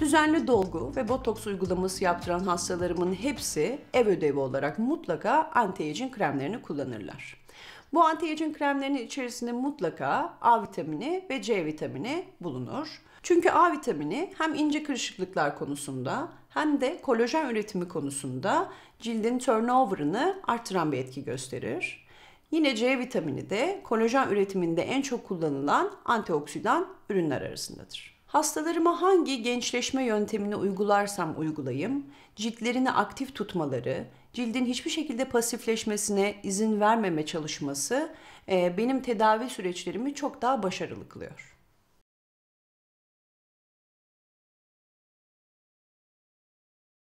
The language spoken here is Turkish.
Düzenli dolgu ve botoks uygulaması yaptıran hastalarımın hepsi ev ödevi olarak mutlaka anti-aging kremlerini kullanırlar. Bu anti-aging kremlerinin içerisinde mutlaka A vitamini ve C vitamini bulunur. Çünkü A vitamini hem ince kırışıklıklar konusunda hem de kolajen üretimi konusunda cildin turnover'ını artıran bir etki gösterir. Yine C vitamini de kolajen üretiminde en çok kullanılan antioksidan ürünler arasındadır. Hastalarıma hangi gençleşme yöntemini uygularsam uygulayayım, ciltlerini aktif tutmaları, cildin hiçbir şekilde pasifleşmesine izin vermeme çalışması benim tedavi süreçlerimi çok daha başarılı kılıyor.